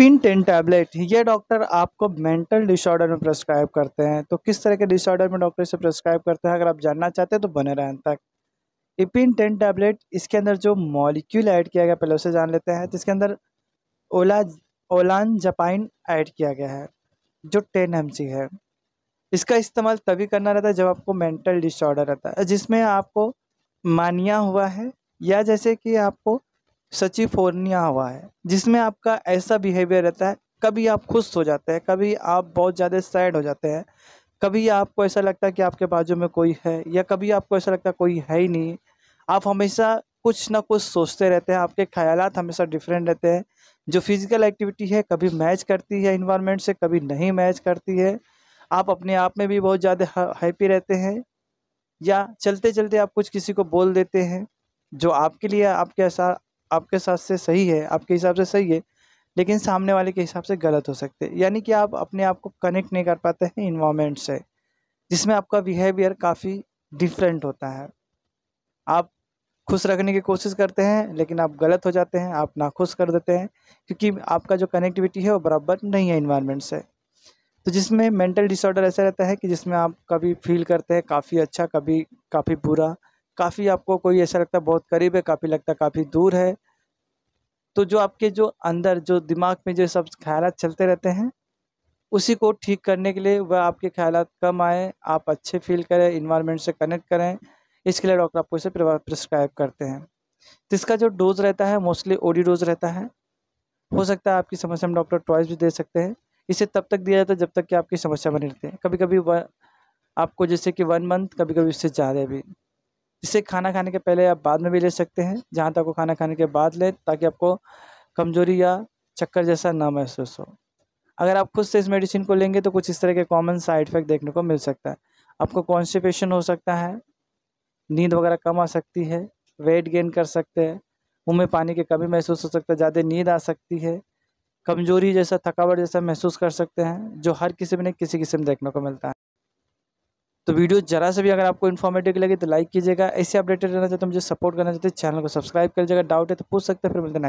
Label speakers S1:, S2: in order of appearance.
S1: एपिन ten tablet ये doctor आपको mental disorder में प्रेस्क्राइब करते हैं तो किस तरह के डिसऑर्डर में डॉक्टर इसे प्रेस्क्राइब करते हैं अगर आप जानना चाहते हैं तो बने रहें तक एपिन टेन टैबलेट इसके अंदर जो मॉलिक्यूल ऐड किया गया पहले उसे जान लेते हैं तो इसके अंदर ओला ओलान जपाइन ऐड किया गया है जो टेन एम है इसका इस्तेमाल तभी करना रहता है जब आपको मेंटल डिसऑर्डर रहता है जिसमें आपको मानिया हुआ है या जैसे कि आपको सचिफोर्निया हुआ है जिसमें आपका ऐसा बिहेवियर रहता है कभी आप खुश हो जाते हैं कभी आप बहुत ज़्यादा सैड हो जाते हैं कभी आपको ऐसा लगता है कि आपके बाजू में कोई है या कभी आपको ऐसा लगता है कोई है ही नहीं आप हमेशा कुछ ना कुछ सोचते रहते हैं आपके ख्याल हमेशा डिफरेंट रहते हैं जो फिज़िकल एक्टिविटी है कभी मैच करती है इन्वायरमेंट से कभी नहीं मैच करती है आप अपने आप में भी बहुत ज़्यादा हैप्पी रहते हैं या चलते चलते आप कुछ किसी को बोल देते हैं जो आपके लिए आपके ऐसा आपके साथ से सही है आपके हिसाब से सही है लेकिन सामने वाले के हिसाब से गलत हो सकते हैं यानी कि आप अपने आप को कनेक्ट नहीं कर पाते हैं इन्वामेंट से जिसमें आपका बिहेवियर काफ़ी डिफरेंट होता है आप खुश रखने की कोशिश करते हैं लेकिन आप गलत हो जाते हैं आप नाखुश कर देते हैं क्योंकि आपका जो कनेक्टिविटी है वो बराबर नहीं है इन्वायरमेंट से तो जिसमें मेंटल डिसऑर्डर ऐसा रहता है कि जिसमें आप कभी फील करते हैं काफ़ी अच्छा कभी काफ़ी बुरा काफ़ी आपको कोई ऐसा लगता है बहुत करीब है काफ़ी लगता है काफ़ी दूर है तो जो आपके जो अंदर जो दिमाग में जो सब ख्याल चलते रहते हैं उसी को ठीक करने के लिए वह आपके ख्याल कम आए आप अच्छे फील करें इन्वायरमेंट से कनेक्ट करें इसके लिए डॉक्टर आपको इसे प्रिस्क्राइब करते हैं तो इसका जो डोज रहता है मोस्टली ओडी डोज रहता है हो सकता है आपकी समस्या में डॉक्टर ट्वाइस भी दे सकते हैं इसे तब तक दिया जाता है जब तक कि आपकी समस्या बनी रहती है कभी कभी आपको जैसे कि वन मंथ कभी कभी उससे ज़्यादा भी इसे खाना खाने के पहले आप बाद में भी ले सकते हैं जहाँ तक वो खाना खाने के बाद लें ताकि आपको कमज़ोरी या चक्कर जैसा ना महसूस हो अगर आप खुद से इस मेडिसिन को लेंगे तो कुछ इस तरह के कॉमन साइड इफ़ेक्ट देखने को मिल सकता है आपको कॉन्स्टिपेशन हो सकता है नींद वगैरह कम आ सकती है वेट गेन कर सकते हैं मुँह में पानी की कमी महसूस हो सकता है ज़्यादा नींद आ सकती है कमजोरी जैसा थकावट जैसा महसूस कर सकते हैं जो हर किसी में किसी किस्म देखने को मिलता है तो वीडियो जरा से भी अगर आपको इन्फॉर्मेटिव लगे तो लाइक कीजिएगा ऐसे अपडेटेड रहना चाहते हैं मुझे सपोर्ट करना चाहते हैं चैनल को सब्सक्राइब कर लीजिएगा डाउट है तो पूछ सकते हैं फिर मिलते हैं